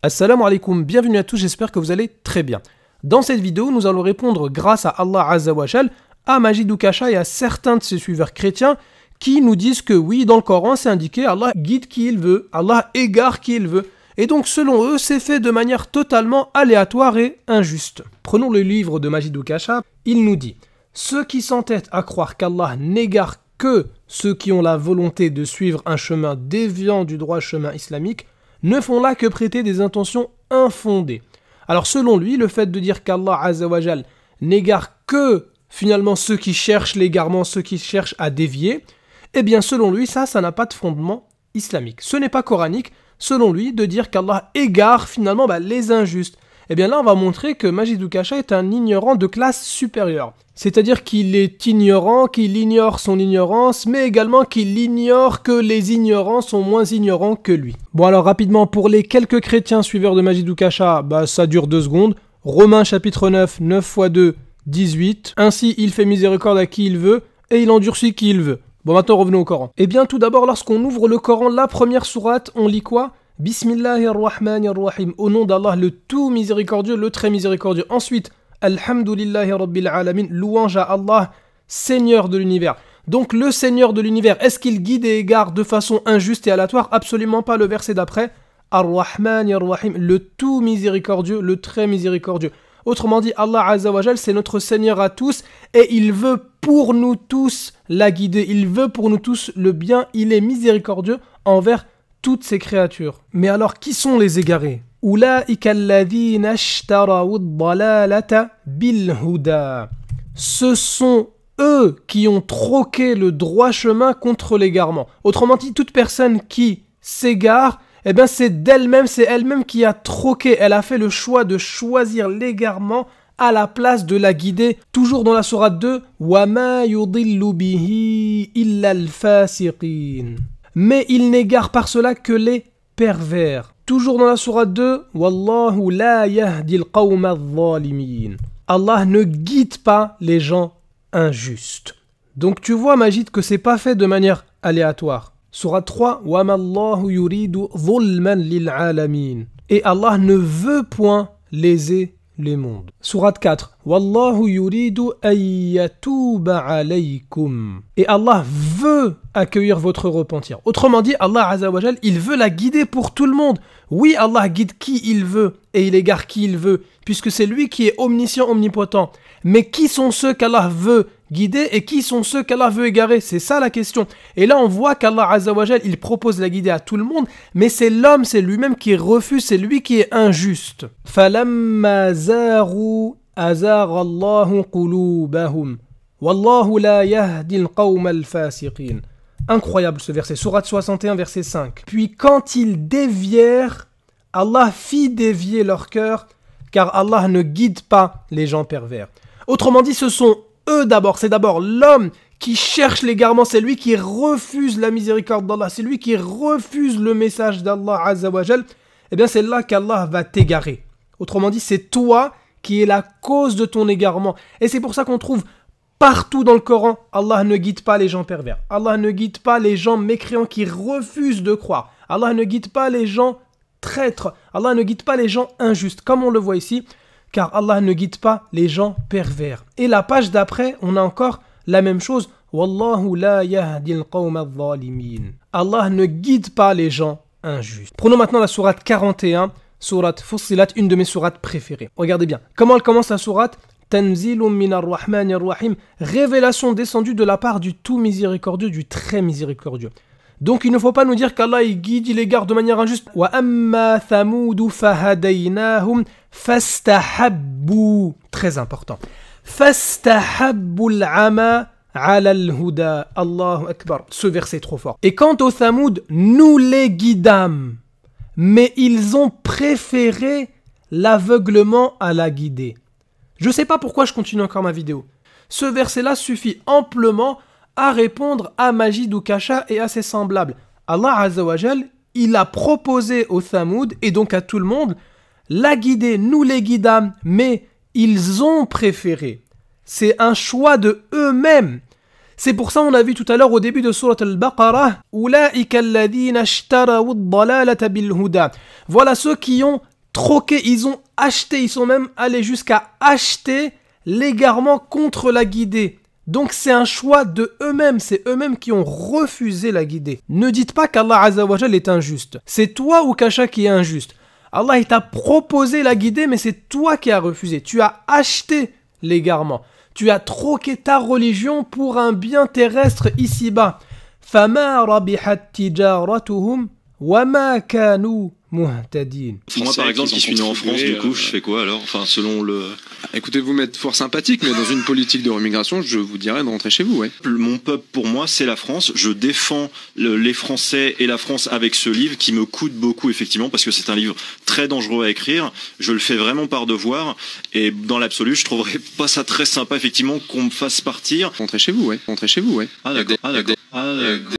Assalamu alaikum, bienvenue à tous, j'espère que vous allez très bien. Dans cette vidéo, nous allons répondre grâce à Allah Jal, à Majid Kacha et à certains de ses suiveurs chrétiens qui nous disent que oui, dans le Coran, c'est indiqué Allah guide qui il veut, Allah égare qui il veut. Et donc, selon eux, c'est fait de manière totalement aléatoire et injuste. Prenons le livre de Majid Kacha, il nous dit Ceux qui s'entêtent à croire qu'Allah n'égare que ceux qui ont la volonté de suivre un chemin déviant du droit chemin islamique ne font là que prêter des intentions infondées. Alors selon lui, le fait de dire qu'Allah azawajal n'égare que finalement ceux qui cherchent l'égarement, ceux qui cherchent à dévier, eh bien selon lui, ça, ça n'a pas de fondement islamique. Ce n'est pas coranique, selon lui, de dire qu'Allah égare finalement bah, les injustes. Et eh bien là on va montrer que Kacha est un ignorant de classe supérieure. C'est-à-dire qu'il est ignorant, qu'il ignore son ignorance, mais également qu'il ignore que les ignorants sont moins ignorants que lui. Bon alors rapidement, pour les quelques chrétiens suiveurs de Majidou bah ça dure deux secondes. Romains chapitre 9, 9 x 2, 18. Ainsi il fait miséricorde à qui il veut, et il endurcit qui il veut. Bon, maintenant revenons au Coran. Et eh bien, tout d'abord, lorsqu'on ouvre le Coran, la première sourate, on lit quoi Bismillahirrahmanirrahim. Au nom d'Allah, le tout miséricordieux, le très miséricordieux. Ensuite, Alhamdulillahi Rabbil Alamin. Louange à Allah, Seigneur de l'univers. Donc, le Seigneur de l'univers, est-ce qu'il guide et égare de façon injuste et aléatoire Absolument pas. Le verset d'après, Ar-Rahman Le tout miséricordieux, le très miséricordieux. Autrement dit, Allah Azzawajal, c'est notre Seigneur à tous et il veut pour nous tous la guider. Il veut pour nous tous le bien. Il est miséricordieux envers toutes ces créatures. Mais alors, qui sont les égarés ce sont eux qui ont troqué le droit chemin contre l'égarement. Autrement dit, toute personne qui s'égare, eh bien, c'est d'elle-même, c'est elle-même qui a troqué, elle a fait le choix de choisir l'égarement à la place de la guider, toujours dans la sourate 2, yudillu bihi illa al mais il n'égare par cela que les pervers. Toujours dans la sourate 2, Wallahu la Allah ne guide pas les gens injustes. Donc tu vois, Majid, que c'est pas fait de manière aléatoire. Sourate 3, Wamallahu yuridu lil alamin. Et Allah ne veut point léser les mondes. Surat 4 Wallahu yuridu alaykum. Et Allah veut accueillir votre repentir. Autrement dit, Allah Azawajal, il veut la guider pour tout le monde. Oui, Allah guide qui il veut et il égare qui il veut, puisque c'est lui qui est omniscient, omnipotent. Mais qui sont ceux qu'Allah veut guider et qui sont ceux qu'Allah veut égarer C'est ça la question. Et là, on voit qu'Allah Azawajal il propose la guider à tout le monde, mais c'est l'homme, c'est lui-même qui refuse, c'est lui qui est injuste. Incroyable ce verset, Sourate 61, verset 5. Puis quand ils dévièrent Allah fit dévier leur cœur, car Allah ne guide pas les gens pervers. Autrement dit, ce sont eux d'abord, c'est d'abord l'homme qui cherche l'égarement, c'est lui qui refuse la miséricorde d'Allah, c'est lui qui refuse le message d'Allah Azzawajal, Et eh bien c'est là qu'Allah va t'égarer. Autrement dit, c'est toi qui es la cause de ton égarement. Et c'est pour ça qu'on trouve partout dans le Coran, Allah ne guide pas les gens pervers. Allah ne guide pas les gens mécréants qui refusent de croire. Allah ne guide pas les gens Traître, Allah ne guide pas les gens injustes, comme on le voit ici, car Allah ne guide pas les gens pervers. Et la page d'après, on a encore la même chose. la Allah ne guide pas les gens injustes. Prenons maintenant la sourate 41, sourate Fussilat, une de mes sourates préférées. Regardez bien. Comment elle commence la sourate Révélation descendue de la part du tout miséricordieux, du très miséricordieux. Donc il ne faut pas nous dire qu'Allah il guide, il les garde de manière injuste. Très important. Allahu Akbar. Ce verset est trop fort. Et quant au Thamoud, nous les guidâmes. Mais ils ont préféré l'aveuglement à la guider. Je sais pas pourquoi je continue encore ma vidéo. Ce verset-là suffit amplement à répondre à Majid ou Kasha et à ses semblables. Allah Azawajal, il a proposé au Thamoud et donc à tout le monde la guider, nous les guidâmes, mais ils ont préféré. C'est un choix de eux-mêmes. C'est pour ça on a vu tout à l'heure au début de Surat Al-Baqarah Voilà ceux qui ont troqué, ils ont acheté, ils sont même allés jusqu'à acheter l'égarement contre la guidée. Donc c'est un choix de eux-mêmes, c'est eux-mêmes qui ont refusé la guider. Ne dites pas qu'Allah Azawajal est injuste. C'est toi ou Kacha qui est injuste. Allah t'a proposé la guider, mais c'est toi qui as refusé. Tu as acheté l'égarement. Tu as troqué ta religion pour un bien terrestre ici-bas. Fama rabihat tijaratuhum » Wama Kanu Muhtadin. Moi, par exemple, qui suis né en France, du euh, coup, je fais quoi alors Enfin, selon le. Bah, écoutez, vous m'êtes fort sympathique, mais dans une politique de remigration, je vous dirais de rentrer chez vous, ouais. Mon peuple, pour moi, c'est la France. Je défends les Français et la France avec ce livre qui me coûte beaucoup, effectivement, parce que c'est un livre très dangereux à écrire. Je le fais vraiment par devoir. Et dans l'absolu, je trouverais pas ça très sympa, effectivement, qu'on me fasse partir. Rentrez chez vous, ouais. Rentrez chez vous, ouais. Ah, d'accord. Ah, d'accord. Ah,